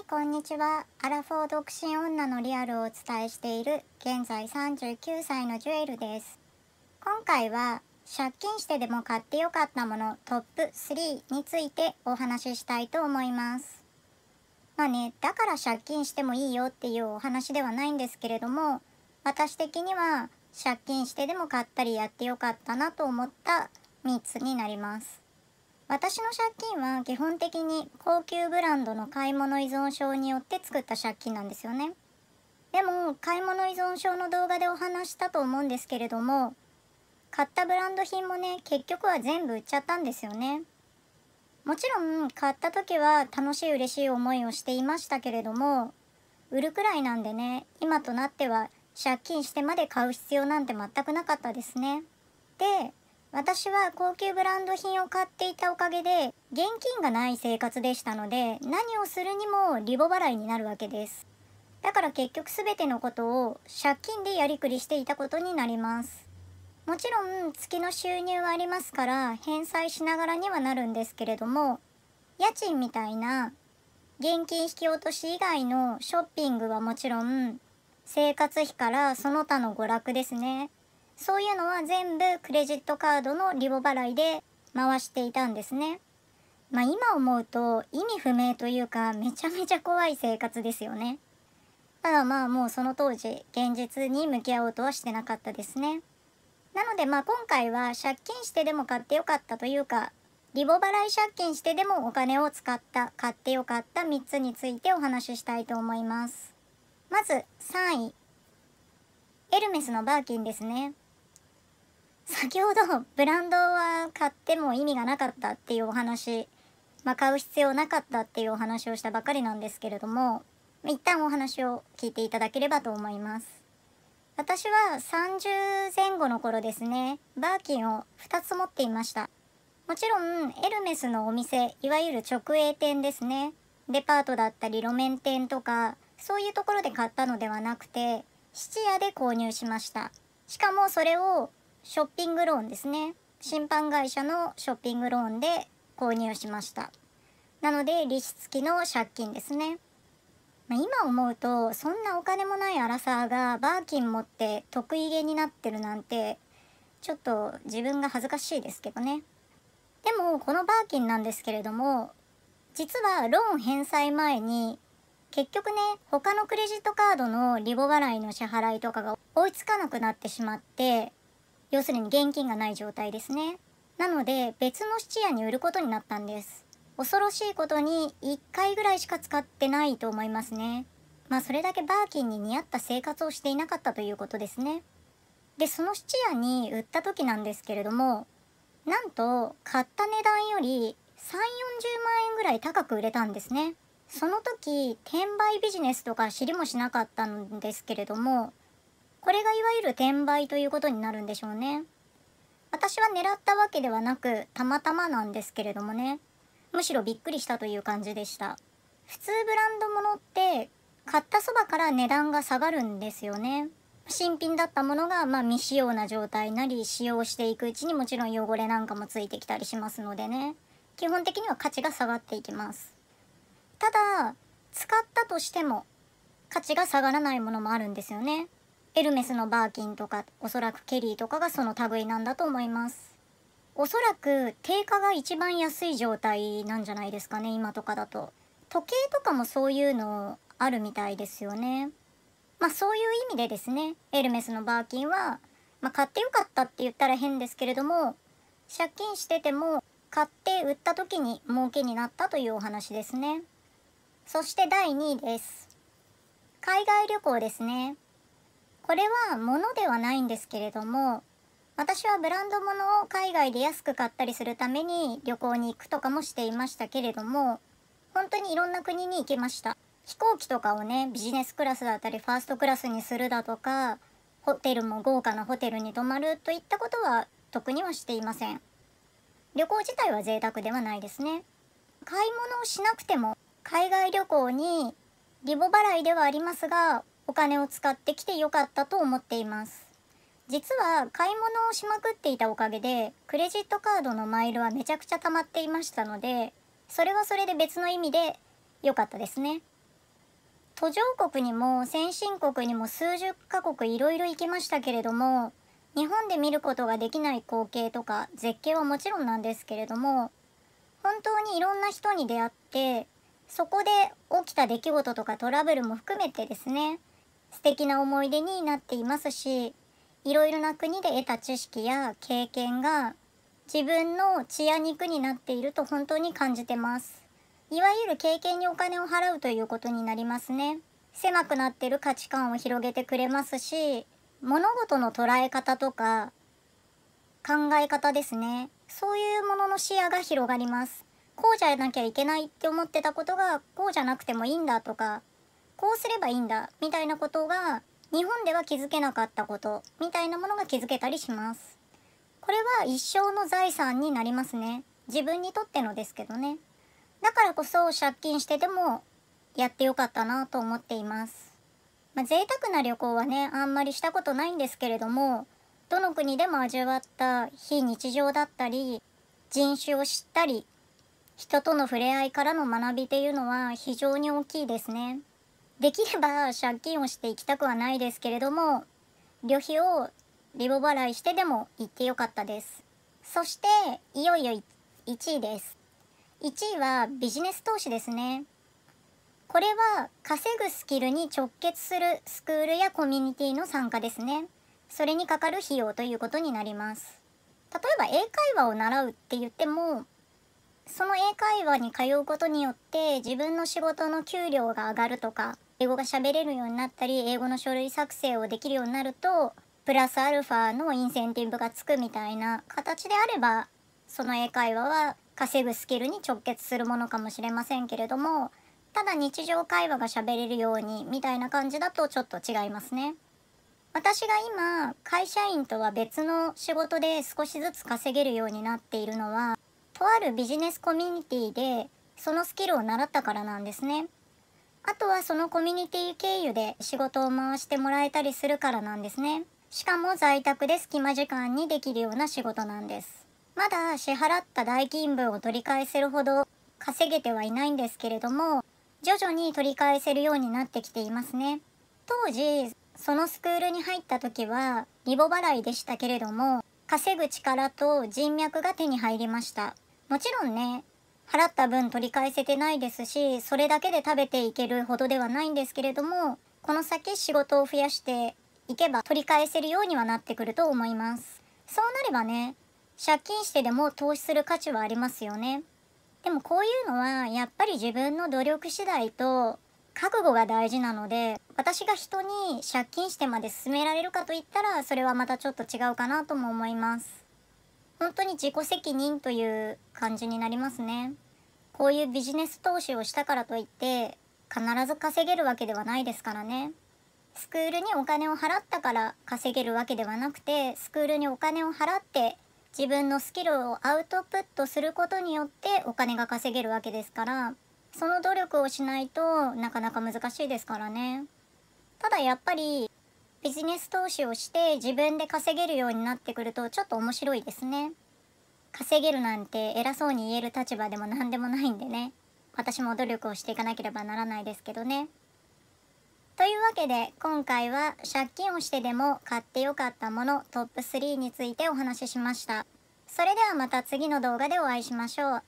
いこんにちはアラフォー独身女のリアルをお伝えしている現在39歳のジュエルです今回は借金してでも買ってよかったものトップ3についてお話ししたいと思いますまあねだから借金してもいいよっていうお話ではないんですけれども私的には借金してでも買ったりやってよかったなと思った3つになります私の借金は基本的に高級ブランドの買い物依存症によって作った借金なんですよねでも買い物依存症の動画でお話したと思うんですけれども買ったブランド品もね結局は全部売っちゃったんですよねもちろん買った時は楽しい嬉しい思いをしていましたけれども売るくらいなんでね今となっては借金してまで買う必要なんて全くなかったですねで私は高級ブランド品を買っていたおかげで現金がない生活でしたので何をするにもリボ払いになるわけですだから結局全てのことを借金でやりくりしていたことになりますもちろん月の収入はありますから返済しながらにはなるんですけれども家賃みたいな現金引き落とし以外のショッピングはもちろん生活費からその他の娯楽ですねそういうのは全部クレジットカードのリボ払いで回していたんですね。まあ今思うと意味不明というかめちゃめちゃ怖い生活ですよね。ただまあもうその当時現実に向き合おうとはしてなかったですね。なのでまあ今回は借金してでも買ってよかったというかリボ払い借金してでもお金を使った買ってよかった3つについてお話ししたいと思います。まず3位エルメスのバーキンですね。先ほどブランドは買っても意味がなかったっていうお話、まあ、買う必要なかったっていうお話をしたばかりなんですけれども一旦お話を聞いていただければと思います私は30前後の頃ですねバーキンを2つ持っていましたもちろんエルメスのお店いわゆる直営店ですねデパートだったり路面店とかそういうところで買ったのではなくて質屋で購入しましたしかもそれをショッピングローンですね審判会社のショッピングローンで購入しましたなので利子付きの借金ですね、まあ、今思うとそんなお金もないアラサーがバーキン持って得意げになってるなんてちょっと自分が恥ずかしいですけどねでもこのバーキンなんですけれども実はローン返済前に結局ね他のクレジットカードのリボ払いの支払いとかが追いつかなくなってしまって要するに現金がない状態ですねなので別の質屋に売ることになったんです恐ろしいことに1回ぐらいしか使ってないと思いますねまあそれだけバーキンに似合った生活をしていなかったということですねでその質屋に売った時なんですけれどもなんと買った値段より3 4 0万円ぐらい高く売れたんですねその時転売ビジネスとか知りもしなかったんですけれどもこれがいわゆる転売ということになるんでしょうね。私は狙ったわけではなく、たまたまなんですけれどもね。むしろびっくりしたという感じでした。普通ブランド物って、買ったそばから値段が下がるんですよね。新品だったものが、まあ、未使用な状態なり、使用していくうちにもちろん汚れなんかもついてきたりしますのでね。基本的には価値が下がっていきます。ただ、使ったとしても価値が下がらないものもあるんですよね。エルメスのバーキンとかおそらくケリーとかがその類なんだと思いますおそらく定価が一番安い状態なんじゃないですかね今とかだと時計とかもそういうのあるみたいですよねまあそういう意味でですねエルメスのバーキンは、まあ、買ってよかったって言ったら変ですけれども借金してても買って売った時に儲けになったというお話ですねそして第2位です海外旅行ですねこれは物ではないんですけれども私はブランド物を海外で安く買ったりするために旅行に行くとかもしていましたけれども本当にいろんな国に行きました飛行機とかをねビジネスクラスだったりファーストクラスにするだとかホテルも豪華なホテルに泊まるといったことは特にはしていません旅行自体は贅沢ではないですね買い物をしなくても海外旅行にリボ払いではありますが金を使ってきてよかったと思っています実は買い物をしまくっていたおかげでクレジットカードのマイルはめちゃくちゃ溜まっていましたのでそれはそれで別の意味で良かったですね途上国にも先進国にも数十カ国いろいろ行きましたけれども日本で見ることができない光景とか絶景はもちろんなんですけれども本当にいろんな人に出会ってそこで起きた出来事とかトラブルも含めてですね素敵な思い出になっていますしいろいろな国で得た知識や経験が自分の血や肉になっていると本当に感じてますいわゆる経験にお金を払うということになりますね狭くなってる価値観を広げてくれますし物事の捉え方とか考え方ですねそういうものの視野が広がりますこうじゃなきゃいけないって思ってたことがこうじゃなくてもいいんだとかこうすればいいんだみたいなことが日本では気づけなかったことみたいなものが気づけたりしますこれは一生の財産になりますね自分にとってのですけどねだからこそ借金してでもやってよかったなと思っています、まあ、贅沢な旅行はねあんまりしたことないんですけれどもどの国でも味わった非日常だったり人種を知ったり人との触れ合いからの学びというのは非常に大きいですね。できれば借金をしていきたくはないですけれども旅費をリボ払いしてでも行ってよかったですそしていよいよ1位です1位はビジネス投資ですねこれは稼ぐスキルに直結するスクールやコミュニティの参加ですねそれにかかる費用ということになります例えば英会話を習うって言ってもその英会話に通うことによって自分の仕事の給料が上がるとか英語が喋れるようになったり英語の書類作成をできるようになるとプラスアルファのインセンティブがつくみたいな形であればその英会話は稼ぐスキルに直結するものかもしれませんけれどもただ日常会話が喋れるようにみたいな感じだとちょっと違いますね。私が今会社員とは別の仕事で少しずつ稼げるようになっているのはとあるビジネスコミュニティでそのスキルを習ったからなんですね。あとはそのコミュニティ経由で仕事を回してもらえたりするからなんですね。しかも在宅で隙間時間にできるような仕事なんです。まだ支払った代金分を取り返せるほど稼げてはいないんですけれども、徐々に取り返せるようになってきていますね。当時、そのスクールに入った時は、リボ払いでしたけれども、稼ぐ力と人脈が手に入りました。もちろんね、払った分取り返せてないですしそれだけで食べていけるほどではないんですけれどもこの先仕事を増やしていけば取り返せるようにはなってくると思いますそうなればね借金してでも投資する価値はありますよねでもこういうのはやっぱり自分の努力次第と覚悟が大事なので私が人に借金してまで進められるかといったらそれはまたちょっと違うかなとも思います本当に自己責任という感じになりますね。こういうビジネス投資をしたからといって必ず稼げるわけではないですからね。スクールにお金を払ったから稼げるわけではなくてスクールにお金を払って自分のスキルをアウトプットすることによってお金が稼げるわけですからその努力をしないとなかなか難しいですからね。ただやっぱりビジネス投資をして自分で稼げるようになってくるとちょっと面白いですね稼げるなんて偉そうに言える立場でも何でもないんでね私も努力をしていかなければならないですけどねというわけで今回は借金をしてでも買ってよかったものトップ3についてお話ししましたそれではまた次の動画でお会いしましょう